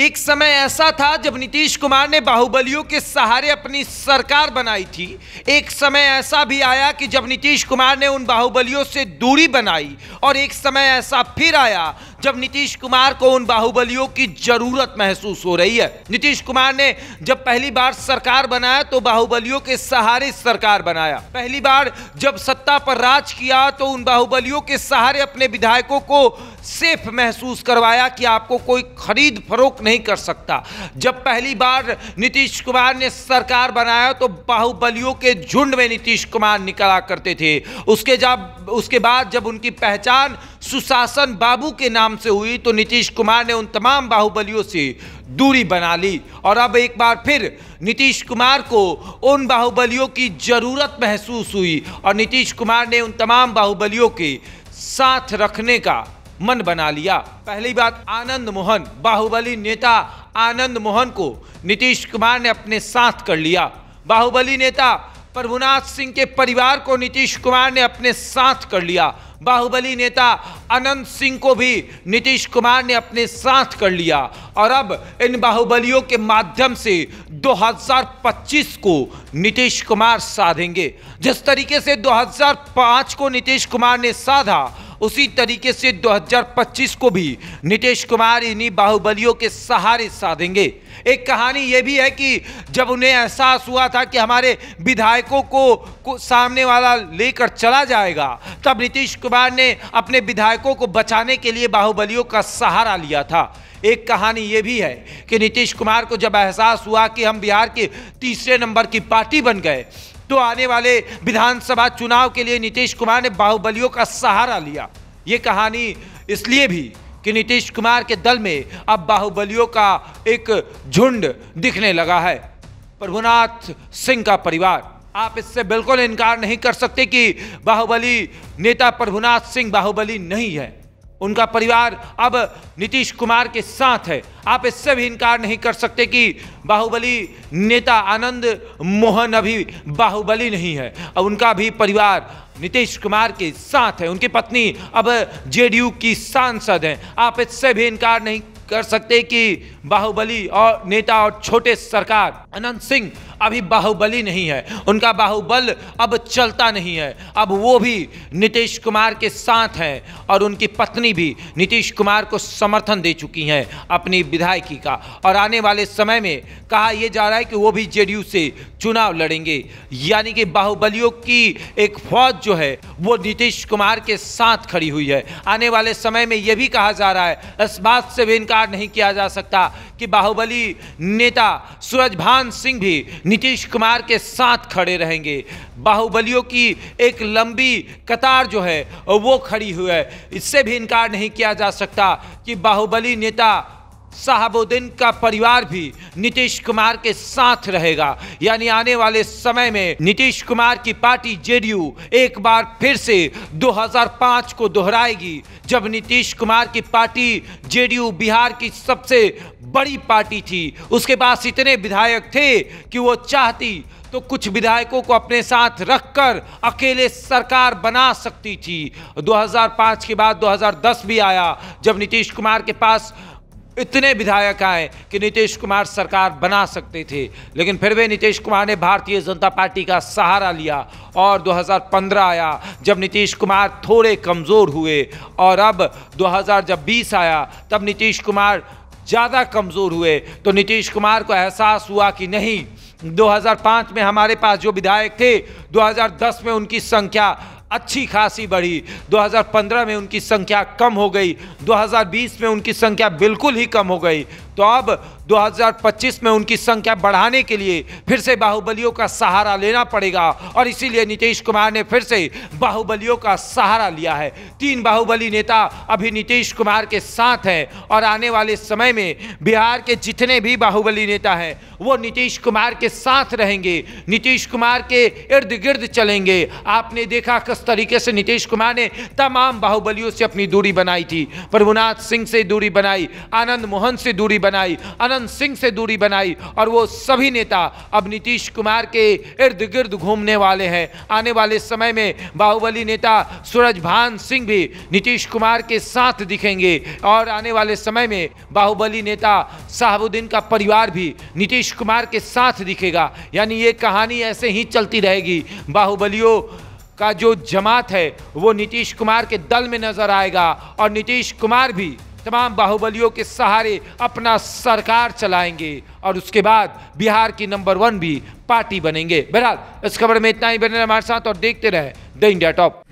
एक समय ऐसा था जब नीतीश कुमार ने बाहुबलियों के सहारे अपनी सरकार बनाई थी एक समय ऐसा भी आया कि जब नीतीश कुमार ने उन बाहुबलियों से दूरी बनाई और एक समय ऐसा फिर आया जब नीतीश कुमार को उन बाहुबलियों की जरूरत महसूस हो रही है नीतीश कुमार ने जब पहली बार सरकार बनाया तो बाहुबलियों के सहारे सरकार बनाया पहली बार जब सत्ता पर राज किया तो उन बाहुबलियों के सहारे अपने विधायकों को सेफ महसूस करवाया कि आपको कोई खरीद फरोख नहीं कर सकता जब पहली बार नीतीश कुमार ने सरकार बनाया तो बाहुबलियों के झुंड में नीतीश कुमार निकला करते थे उसके जब उसके बाद जब उनकी पहचान सुशासन बाबू के नाम से हुई तो नीतीश कुमार ने उन तमाम बाहुबलियों से दूरी बना ली और अब एक बार फिर नीतीश कुमार को उन बाहुबलियों की ज़रूरत महसूस हुई और नीतीश कुमार ने उन तमाम बाहुबलियों के साथ रखने का मन बना लिया पहली बात आनंद मोहन बाहुबली नेता आनंद मोहन को नीतीश कुमार ने अपने साथ कर लिया बाहुबली नेता प्रभुनाथ सिंह के परिवार को नीतीश कुमार ने अपने साथ कर लिया बाहुबली नेता अनंत सिंह को भी नीतीश कुमार ने अपने साथ कर लिया और अब इन बाहुबलियों के माध्यम से 2025 को नीतीश कुमार साधेंगे जिस तरीके से 2005 को नीतीश कुमार ने साधा उसी तरीके से 2025 को भी नीतीश कुमार इन्हीं बाहुबलियों के सहारे साधेंगे एक कहानी यह भी है कि जब उन्हें एहसास हुआ था कि हमारे विधायकों को, को सामने वाला लेकर चला जाएगा तब नीतीश कुमार ने अपने विधायकों को बचाने के लिए बाहुबलियों का सहारा लिया था एक कहानी ये भी है कि नीतीश कुमार को जब एहसास हुआ कि हम बिहार के तीसरे नंबर की पार्टी बन गए तो आने वाले विधानसभा चुनाव के लिए नीतीश कुमार ने बाहुबलियों का सहारा लिया ये कहानी इसलिए भी कि नीतीश कुमार के दल में अब बाहुबलियों का एक झुंड दिखने लगा है प्रभुनाथ सिंह का परिवार आप इससे बिल्कुल इनकार नहीं कर सकते कि बाहुबली नेता प्रभुनाथ सिंह बाहुबली नहीं है उनका परिवार अब नीतीश कुमार के साथ है आप इससे भी इनकार नहीं कर सकते कि बाहुबली नेता आनंद मोहन अभी बाहुबली नहीं है और उनका भी परिवार नीतीश कुमार के साथ है उनकी पत्नी अब जेडीयू की सांसद हैं आप इससे भी इनकार नहीं कर सकते कि बाहुबली और नेता और छोटे सरकार अनंत सिंह अभी बाहुबली नहीं है उनका बाहुबल अब चलता नहीं है अब वो भी नीतीश कुमार के साथ हैं और उनकी पत्नी भी नीतीश कुमार को समर्थन दे चुकी हैं अपनी विधायकी का और आने वाले समय में कहा यह जा रहा है कि वो भी जेडीयू से चुनाव लड़ेंगे यानी कि बाहुबलियों की एक फौज जो है वो नीतीश कुमार के साथ खड़ी हुई है आने वाले समय में यह भी कहा जा रहा है इस बात से भी इनकार नहीं किया जा सकता कि बाहुबली नेता सूरजभान सिंह भी नीतीश कुमार के साथ खड़े रहेंगे बाहुबलियों की एक लंबी कतार जो है वो खड़ी हुई है इससे भी इनकार नहीं किया जा सकता कि बाहुबली नेता साहबुद्दीन का परिवार भी नीतीश कुमार के साथ रहेगा यानी आने वाले समय में नीतीश कुमार की पार्टी जेडीयू एक बार फिर से 2005 को दोहराएगी जब नीतीश कुमार की पार्टी जेडीयू बिहार की सबसे बड़ी पार्टी थी उसके पास इतने विधायक थे कि वो चाहती तो कुछ विधायकों को अपने साथ रखकर अकेले सरकार बना सकती थी 2005 के बाद 2010 भी आया जब नीतीश कुमार के पास इतने विधायक आए कि नीतीश कुमार सरकार बना सकते थे लेकिन फिर भी नीतीश कुमार ने भारतीय जनता पार्टी का सहारा लिया और 2015 आया जब नीतीश कुमार थोड़े कमज़ोर हुए और अब 2000 जब आया तब नीतीश कुमार ज़्यादा कमज़ोर हुए तो नीतीश कुमार को एहसास हुआ कि नहीं 2005 में हमारे पास जो विधायक थे 2010 में उनकी संख्या अच्छी खासी बढ़ी 2015 में उनकी संख्या कम हो गई 2020 में उनकी संख्या बिल्कुल ही कम हो गई तो अब 2025 में उनकी संख्या बढ़ाने के लिए फिर से बाहुबलियों का सहारा लेना पड़ेगा और इसीलिए नीतीश कुमार ने फिर से बाहुबलियों का सहारा लिया है तीन बाहुबली नेता अभी नीतीश कुमार के साथ हैं और आने वाले समय में बिहार के जितने भी बाहुबली नेता हैं वो नीतीश कुमार के साथ रहेंगे नीतीश कुमार के इर्द गिर्द चलेंगे आपने देखा ज़बरदस्त तरीके से नीतीश कुमार ने तमाम बाहुबलियों से अपनी दूरी बनाई थी प्रभुनाथ सिंह से दूरी बनाई आनंद मोहन से दूरी बनाई अनंत सिंह से दूरी बनाई और वो सभी नेता अब नीतीश कुमार के इर्द गिर्द घूमने वाले हैं आने वाले समय में बाहुबली नेता सूरज भान सिंह भी नीतीश कुमार के साथ दिखेंगे और आने वाले समय में बाहुबली नेता साहबुद्दीन का परिवार भी नीतीश कुमार के साथ दिखेगा यानी ये कहानी ऐसे ही चलती रहेगी बाहुबलियों का जो जमात है वो नीतीश कुमार के दल में नजर आएगा और नीतीश कुमार भी तमाम बाहुबलियों के सहारे अपना सरकार चलाएंगे और उसके बाद बिहार की नंबर वन भी पार्टी बनेंगे बहरहाल इस खबर में इतना ही बने हमारे साथ और देखते रहे द इंडिया टॉप